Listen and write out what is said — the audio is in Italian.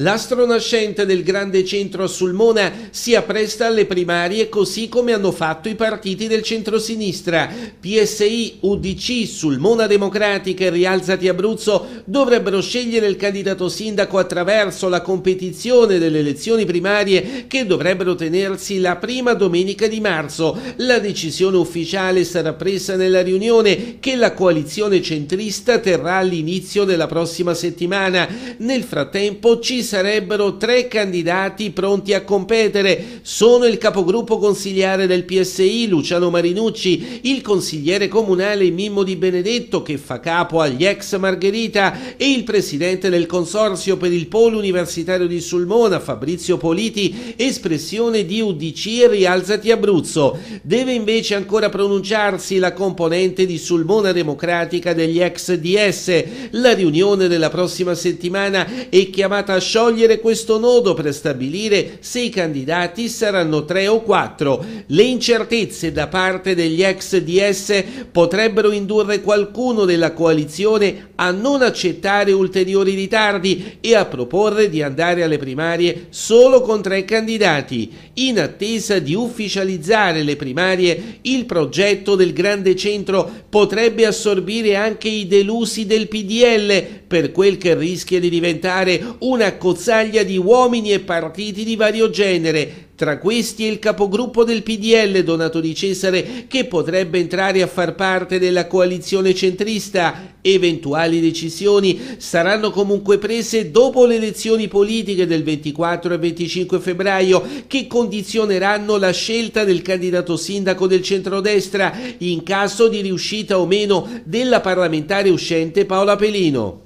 L'astronascente del grande centro a Sulmona si appresta alle primarie così come hanno fatto i partiti del centrosinistra. PSI, UDC, Sulmona Democratica e Rialzati Abruzzo dovrebbero scegliere il candidato sindaco attraverso la competizione delle elezioni primarie che dovrebbero tenersi la prima domenica di marzo. La decisione ufficiale sarà presa nella riunione che la coalizione centrista terrà all'inizio della prossima settimana. Nel frattempo ci sarebbero tre candidati pronti a competere. Sono il capogruppo consigliare del PSI Luciano Marinucci, il consigliere comunale Mimmo Di Benedetto che fa capo agli ex Margherita e il presidente del consorzio per il Polo Universitario di Sulmona Fabrizio Politi, espressione di UDC e Rialzati Abruzzo. Deve invece ancora pronunciarsi la componente di Sulmona Democratica degli ex DS. La riunione della prossima settimana è chiamata a sciogliere questo nodo per stabilire se i candidati saranno tre o quattro. Le incertezze da parte degli ex DS potrebbero indurre qualcuno della coalizione a non accettare ulteriori ritardi e a proporre di andare alle primarie solo con tre candidati, in attesa di ufficializzare le primarie il progetto del grande centro potrebbe assorbire anche i delusi del PDL per quel che rischia di diventare una cozzaglia di uomini e partiti di vario genere, tra questi è il capogruppo del PDL Donato Di Cesare che potrebbe entrare a far parte della coalizione centrista. Eventuali decisioni saranno comunque prese dopo le elezioni politiche del 24 e 25 febbraio che condizioneranno la scelta del candidato sindaco del centrodestra in caso di riuscita o meno della parlamentare uscente Paola Pelino.